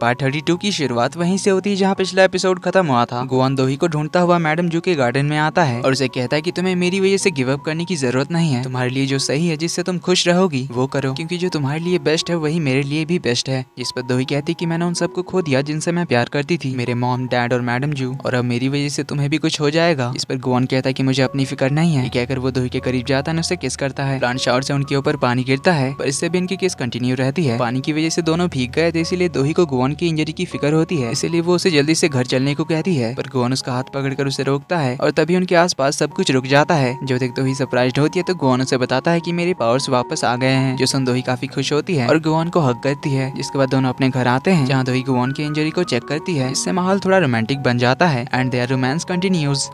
part thirty to की शुरुआत वहीं से होती है जहाँ पिछला एपिसोड खत्म हुआ था गोवान दोही को ढूंढता हुआ मैडम जू के गार्डन में आता है और उसे कहता है की तुम्हें मेरी वजह से गिव अप करने की जरूरत नहीं है तुम्हारे लिए जो सही है जिससे तुम खुश रहोगी वो करो क्यूँकी जो तुम्हारे लिए बेस्ट है वही मेरे लिए भी बेस्ट है जिस पर दोही कहती की मैंने उन सबको खो दिया जिनसे मैं प्यार करती थी मेरे मॉम डैड और मैडम जू और अब मेरी वजह से तुम्हें भी कुछ हो जाएगा इस पर गोवान कहता है की मुझे अपनी फिक्र नहीं है कहकर वो दोही के करीब जाता है उसे किस करता है प्लांट शावर से उनके ऊपर पानी गिरता है पर इससे भी इनकी किस कंटिन्यू रहती है पानी की वजह से दोनों भीग गए थे तो इसीलिए दोही को गोवान गोवन की इंजरी की फिक्र होती है इसलिए वो उसे जल्दी से घर चलने को कहती है पर गोवन उसका हाथ पकड़कर उसे रोकता है और तभी उनके आसपास सब कुछ रुक जाता है जो देखते हुए सरप्राइज होती है तो गोवन उसे बताता है की मेरे पावर्स वापस आ गए हैं जो संदोही काफी खुश होती है और गोवन को हक करती है जिसके बाद दोनों अपने घर आते हैं जहाँ दोही गोवन की इंजरी को चेक करती है इससे माहौल थोड़ा रोमांटिक बन जाता है एंड देर रोमांस कंटिन्यूज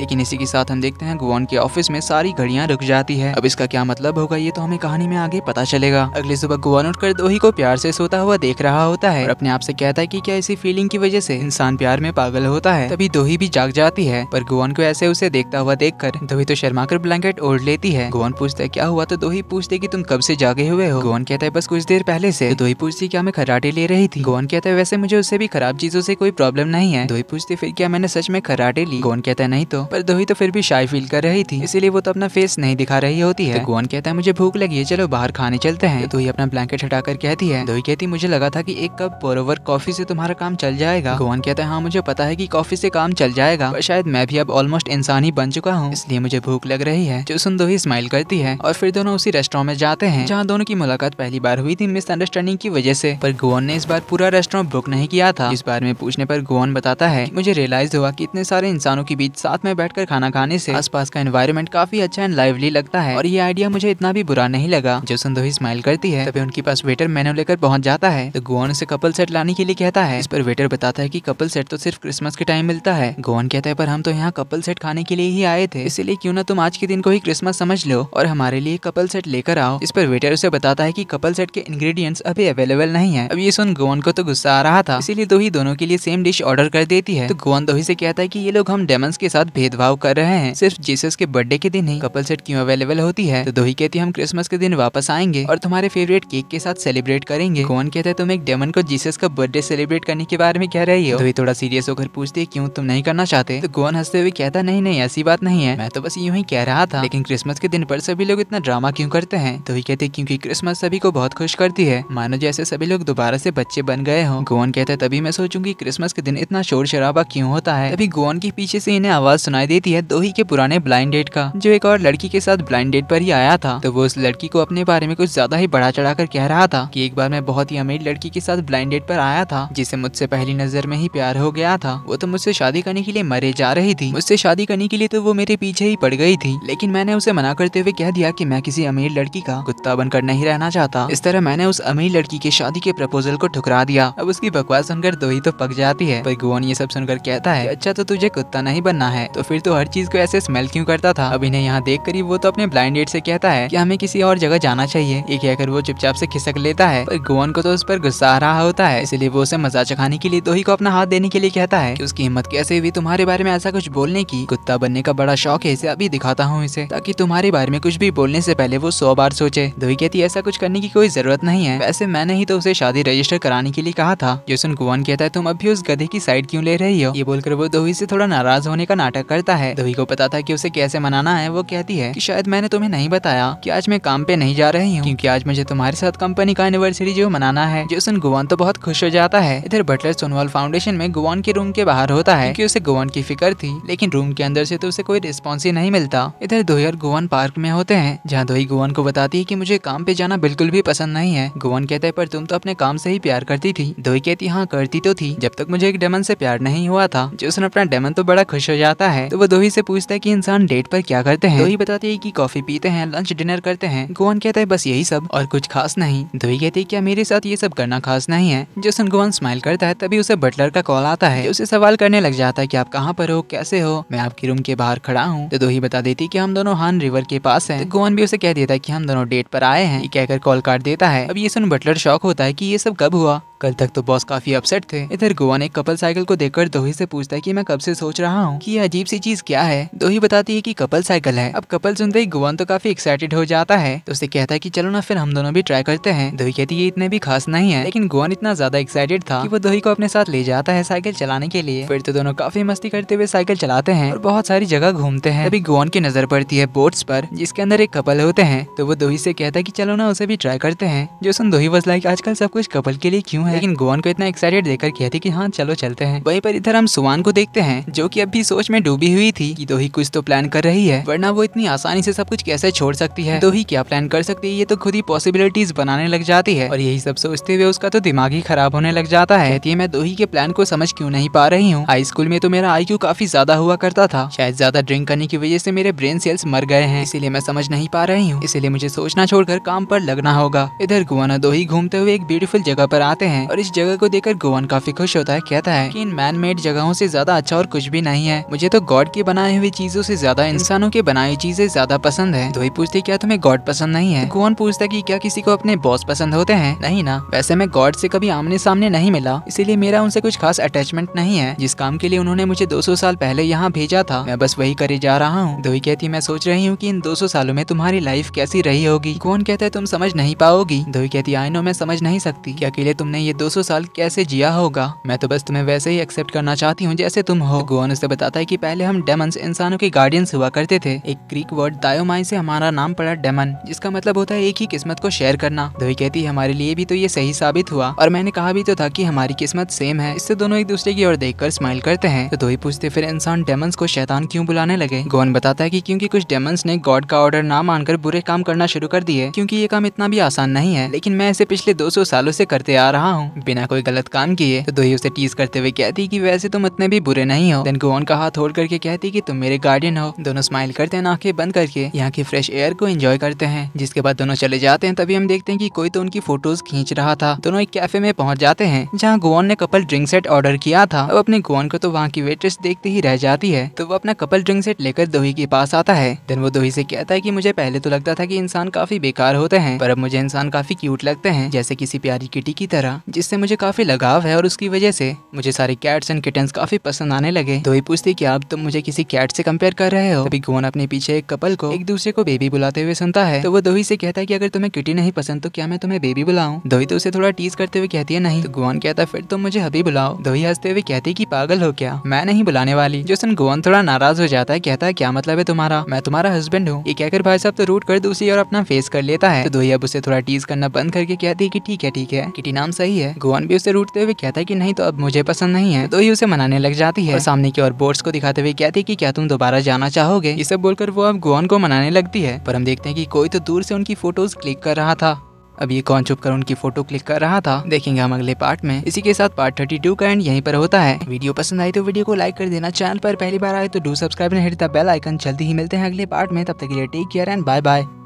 लेकिन इसी के साथ हम देखते हैं गुवान के ऑफिस में सारी घड़ियां रुक जाती है अब इसका क्या मतलब होगा ये तो हमें कहानी में आगे पता चलेगा अगली सुबह गुवान उठकर दोही को प्यार से सोता हुआ देख रहा होता है और अपने आप से कहता है कि क्या इसी फीलिंग की वजह से इंसान प्यार में पागल होता है तभी दोही भी जाग जाती है पर गुवान को ऐसे उसे देखता हुआ देख कर दोही तो शर्मा कर ब्लैंकेट ओढ़ लेती है गुवान पूछता है क्या हुआ तो दोही पूछते की तुम कब से जागे हुए हो गुवान कहता है बस कुछ देर पहले से तो दोही पूछती क्या मैं खराटे ले रही थी गोवन कहता है वैसे मुझे उससे भी खराब चीजों से कोई प्रॉब्लम नहीं है दोही पूछती फिर क्या मैंने सच में खराटे ली गोवन कहता है नहीं तो पर दोही तो फिर भी शाय फील कर रही थी इसीलिए वो तो अपना फेस नहीं दिखा रही होती है तो गोवन कहता है मुझे भूख लगी है चलो बाहर खाने चलते हैं तो ही अपना ब्लैंकेट हटा कर कहती है दोही कहती मुझे लगा था की एक कप बोरोवर कॉफी से तुम्हारा काम चल जाएगा गोवन कहता है हाँ मुझे पता है की कॉफी से काम चल जाएगा शायद मैं भी अब ऑलमोस्ट इंसान ही बन चुका हूँ इसलिए मुझे भूख लग रही है जो सुन दोही स्माइल करती है और फिर दोनों उसी रेस्टोरेंट में जाते हैं जहाँ दोनों की मुलाकात पहली बार हुई थी मिसअंडरस्टैंडिंग की वजह से पर गोवन ने इस बार पूरा रेस्टोरेंट बुक नहीं किया था इस बार में पूछने पर गोवन बताता है मुझे रियलाइज हुआ कि इतने सारे इंसानों के बीच साथ में में बैठकर खाना खाने से आसपास का एनवायरमेंट काफी अच्छा एंड लाइवली लगता है और ये आइडिया मुझे इतना भी बुरा नहीं लगा जब संदोही स्माइल करती है तभी उनके पास वेटर मेनू लेकर पहुंच जाता है तो गोवन से कपल सेट लाने के लिए कहता है इस पर वेटर बताता है की कपल सेट तो सिर्फ क्रिसमस के टाइम मिलता है गोवन कहता है पर हम तो यहाँ कपल सेट खाने के लिए ही आए थे इसलिए क्यों ना तुम आज के दिन को ही क्रिसमस समझ लो और हमारे लिए कपल सेट लेकर आओ इस पर वेटर उसे बताता है की कपल सेट के इंग्रेडिएंट्स अभी अवेलेबल नहीं है अब ये सुन गोवन को तो गुस्सा आ रहा था इसीलिए दो ही दोनों के लिए सेम डिश ऑर्डर कर देती है तो गोवन दोही से कहता है की ये लोग हम डेमंस के साथ भेदभाव कर रहे हैं सिर्फ जीसस के बर्थडे के दिन ही कपल सेट क्यों अवेलेबल होती है तो दोही कहती है हम क्रिसमस के दिन वापस आएंगे और तुम्हारे फेवरेट केक के साथ सेलिब्रेट करेंगे कौन कहते हैं तुम एक डेमन को जीसस का बर्थडे सेलिब्रेट करने के बारे में कह रही हो दोही तो थोड़ा सीरियस होकर पूछती है क्यूँ तुम नहीं करना चाहते तो गोवन हंसते हुए कहता नहीं नहीं ऐसी बात नहीं है मैं तो बस यूँ ही कह रहा था लेकिन क्रिसमस के दिन पर सभी लोग इतना ड्रामा क्यों करते हैं तो ही कहते क्यूँकी क्रिसमस सभी को बहुत खुश करती है मानो जैसे सभी लोग दोबारा से बच्चे बन गए हो गोवन कहते तभी मैं सोचूंगी क्रिसमस के दिन इतना शोर शराबा क्यों होता है तभी गोवन के पीछे से इन्हें आवाज सुनाई देती है दो के पुराने ब्लाइंड डेट का जो एक और लड़की के साथ ब्लाइंड डेट पर ही आया था तो वो उस लड़की को अपने बारे में कुछ ज्यादा ही बढ़ा चढ़ा कर कह रहा था की एक बार मैं बहुत ही अमीर लड़की के साथ ब्लाइंड डेट पर आया था जिसे मुझसे पहली नजर में ही प्यार हो गया था वो तो मुझसे शादी करने के लिए मरे जा रही थी मुझसे शादी करने के लिए तो वो मेरे पीछे ही पड़ गई थी लेकिन मैंने उसे मना करते हुए कह दिया कि मैं किसी अमीर लड़की का कुत्ता बनकर नहीं रहना चाहता इस तरह मैंने उस अमीर लड़की के शादी के प्रपोजल को ठुकरा दिया अब उसकी बकवास सुनकर दो ही तो पक जाती है पर गुवन ये सब सुनकर कहता है अच्छा तो तुझे कुत्ता नहीं बनना है तो तो फिर तो हर चीज को ऐसे स्मेल क्यों करता था अब इन्हें यहाँ देख कर ही वो तो अपने ब्लाइंड डेट से कहता है कि हमें किसी और जगह जाना चाहिए ये कहकर वो चुपचाप से खिसक लेता है पर गोवन को तो उस पर गुस्सा आ रहा होता है इसलिए वो उसे मजा चखाने के लिए दोही को अपना हाथ देने के लिए कहता है कि उसकी हिम्मत कैसे हुई तुम्हारे बारे में ऐसा कुछ बोलने की कुत्ता बनने का बड़ा शौक है इसे अभी दिखाता हूँ इसे ताकि तुम्हारे बारे में कुछ भी बोलने से पहले वो सौ बार सोचे दोही कहती ऐसा कुछ करने की कोई जरूरत नहीं है वैसे मैंने ही तो उसे शादी रजिस्टर कराने के लिए कहा था जो सुन गोवन कहता है तुम अभी उस गधे की साइड क्यों ले रही हो ये बोलकर वो दोही से थोड़ा नाराज होने का नाटक करता है धोई को पता था कि उसे कैसे मनाना है वो कहती है कि शायद मैंने तुम्हें नहीं बताया कि आज मैं काम पे नहीं जा रही हूँ क्योंकि आज मुझे तुम्हारे साथ कंपनी का एनिवर्सरी जो मनाना है जेसन गुवान तो बहुत खुश हो जाता है इधर बटलर सोनवाल फाउंडेशन में गुवान के रूम के बाहर होता है की उसे गुवान की फिक्र थी लेकिन रूम के अंदर से तो उसे कोई रिस्पॉन्स ही नहीं मिलता इधर दो और गुवान पार्क में होते हैं जहाँ धोई गुवान को बताती है की मुझे काम पे जाना बिल्कुल भी पसंद नहीं है गुवान कहते हैं पर तुम तो अपने काम से ही प्यार करती थी धोई कहती हाँ करती तो थी जब तक मुझे एक डेमन से प्यार नहीं हुआ था जेसन अपना डेमन तो बड़ा खुश हो जाता है है तो वो दोही से पूछता है कि इंसान डेट पर क्या करते हैं दोही बताती है कि कॉफी पीते हैं लंच डिनर करते हैं गोवन कहता है बस यही सब और कुछ खास नहीं दोही कहती है क्या मेरे साथ ये सब करना खास नहीं है सुन गोवन स्माइल करता है तभी उसे बटलर का कॉल आता है उसे सवाल करने लग जाता है की आप कहाँ पर हो कैसे हो मैं आपके रूम के बाहर खड़ा हूँ तो दोही बता देती की हम दोनों हान रिवर के पास है तो गोवन भी उसे कह देता है की हम दोनों डेट पर आए हैं कहकर कॉल काट देता है अब ये सुन बटलर शौक होता है की ये सब कब हुआ कल तक तो बॉस काफी अपसेट थे इधर गोवान एक कपल साइकिल को देखकर दोही से पूछता है कि मैं कब से सोच रहा हूँ कि ये अजीब सी चीज क्या है दोही बताती है कि कपल साइकिल है अब कपल सुनते ही गोवान तो काफी एक्साइटेड हो जाता है तो उसे कहता है कि चलो ना फिर हम दोनों भी ट्राई करते हैं दोही कहती है इतने भी खास नहीं है लेकिन गोवान इतना ज्यादा एक्साइटेड था की वो दोही को अपने साथ ले जाता है साइकिल चलाने के लिए फिर तो दोनों काफी मस्ती करते हुए साइकिल चलाते हैं और बहुत सारी जगह घूमते हैं अभी गोवान की नजर पड़ती है बोट्स पर जिसके अंदर एक कपल होते हैं तो वो दोही से कहता है की चलो ना उसे भी ट्राई करते हैं जो सुन दोही वजला की आजकल सब कुछ कपल के लिए क्यूँ है लेकिन गोवन को इतना एक्साइटेड देखकर कहती की हाँ चलो चलते हैं वहीं पर इधर हम सुवान को देखते हैं जो की अभी सोच में डूबी हुई थी दो ही कुछ तो प्लान कर रही है वरना वो इतनी आसानी से सब कुछ कैसे छोड़ सकती है दो ही क्या प्लान कर सकती है ये तो खुद ही पॉसिबिलिटीज बनाने लग जाती है और यही सब सोचते हुए उसका तो दिमाग ही खराब होने लग जाता है कहती है मैं ही के प्लान को समझ क्यूँ नहीं पा रही हूँ हाई स्कूल में तो मेरा आई काफी ज्यादा हुआ करता था शायद ज्यादा ड्रिंक करने की वजह से मेरे ब्रेन सेल्स मर गए हैं इसीलिए मैं समझ नहीं पा रही हूँ इसीलिए मुझे सोचना छोड़कर काम पर लगना होगा इधर गुआना ही घूमते हुए एक ब्यूटीफुल जगह पर आते हैं हैं और इस जगह को देखकर गोवन काफी खुश होता है कहता है कि इन मैन मेड जगहों से ज्यादा अच्छा और कुछ भी नहीं है मुझे तो गॉड की बनाई हुई चीजों से ज्यादा इंसानों की बनाई चीजें ज्यादा पसंद है धोई पूछती क्या तुम्हें गॉड पसंद नहीं है गोवन पूछता की क्या किसी को अपने बॉस पसंद होते हैं नहीं ना वैसे मैं गॉड ऐसी कभी आमने सामने नहीं मिला इसीलिए मेरा उनसे कुछ खास अटैचमेंट नहीं है जिस काम के लिए उन्होंने मुझे दो साल पहले यहाँ भेजा था मैं बस वही करे जा रहा हूँ धोई कहती मैं सोच रही हूँ की इन दो सालों में तुम्हारी लाइफ कैसी रही होगी कौन कहता है तुम समझ नहीं पाओगी धोई कहती आई नो मैं समझ नहीं सकती क्या अकेले तुमने ये 200 साल कैसे जिया होगा मैं तो बस तुम्हें वैसे ही एक्सेप्ट करना चाहती हूँ जैसे तुम हो गोवन उसे बताता है कि पहले हम डेमन इंसानों के गार्डियंस हुआ करते थे एक ग्रीक वर्ड दायोमाई से हमारा नाम पड़ा डेमन जिसका मतलब होता है एक ही किस्मत को शेयर करना धोई कहती हमारे लिए भी तो ये सही साबित हुआ और मैंने कहा भी तो था की हमारी किस्मत सेम है इससे दोनों एक दूसरे की ओर कर स्माइल करते हैं तो धोई पूछते फिर इंसान डेमन को शैतान क्यूँ बुलाने लगे गोवन बताता है की क्यूँकी कुछ डेमन ने गॉड का ऑर्डर ना मानकर बुरे काम करना शुरू कर दिए क्यूँकी ये काम इतना भी आसान नहीं है लेकिन मैं इसे पिछले 200 सालों से करते आ रहा रहा हूँ बिना कोई गलत काम किए तो दोही उसे टीज करते हुए कहती की वैसे तुम इतने भी बुरे नहीं हो देन गोवन का हाथ होल्ड करके कहती की तुम मेरे गार्डियन हो दोनों स्माइल करते हैं आंखें बंद करके यहाँ की फ्रेश एयर को एंजॉय करते हैं जिसके बाद दोनों चले जाते हैं तभी हम देखते हैं की कोई तो उनकी फोटोज खींच रहा था दोनों एक कैफे में पहुंच जाते हैं जहाँ गोवन ने कपल ड्रिंक सेट ऑर्डर किया था अब अपने गोवन को तो वहाँ की वेट्रेस देखते ही रह जाती है तो वो अपना कपल ड्रिंक सेट लेकर दोही के पास आता है देन वो दोही से कहता है की मुझे पहले तो लगता था की इंसान काफी बेकार होते हैं पर अब मुझे इंसान काफी क्यूट लगते हैं जैसे किसी प्यारी किटी की तरह जिससे मुझे काफ़ी लगाव है और उसकी वजह से मुझे सारे कैट्स एंड किटन्स काफ़ी पसंद आने लगे तो ही पूछती कि आप तुम तो मुझे किसी कैट से कंपेयर कर रहे हो अभी गोन अपने पीछे एक कपल को एक दूसरे को बेबी बुलाते हुए सुनता है तो वो दोही से कहता है की अगर तुम्हें किटी नहीं पसंद तो क्या मैं तुम्हें बेबी बुलाऊ दोही तो उसे थोड़ा टीज करते हुए कहती है नहीं तो गोवन कहता फिर तुम मुझे हबी बुलाओ दोही हंसते हुए कहती की पागल हो क्या मैं नहीं बुलाने वाली जो सुन गोवन थोड़ा नाराज हो जाता है कहता है क्या मतलब है तुम्हारा मैं तुम्हारा हस्बैंड हूँ ये कहकर भाई साहब तो रूट कर दूसरी और अपना फेस कर लेता है तो दोही अब उसे थोड़ा टीज करना बंद करके कहती है की ठीक है ठीक है किटी नाम सही रही है गुआन भी उसे रूटते हुए कहता है की नहीं तो अब मुझे पसंद नहीं है तो ही उसे मनाने लग जाती है सामने की और बोर्ड्स को दिखाते हुए कहती है की क्या तुम दोबारा जाना चाहोगे इसे बोलकर वो अब गुआन को मनाने लगती है पर हम देखते हैं की कोई तो दूर से उनकी फोटोज क्लिक कर रहा था अब ये कौन छुप कर उनकी फोटो क्लिक कर रहा था देखेंगे हम अगले पार्ट में इसी के साथ पार्ट थर्टी टू का एंड यहीं पर होता है वीडियो पसंद आई तो वीडियो को लाइक कर देना चैनल पर पहली बार आए तो do subscribe and hit the bell icon जल्दी ही मिलते हैं अगले पार्ट में तब तक के लिए take care and bye bye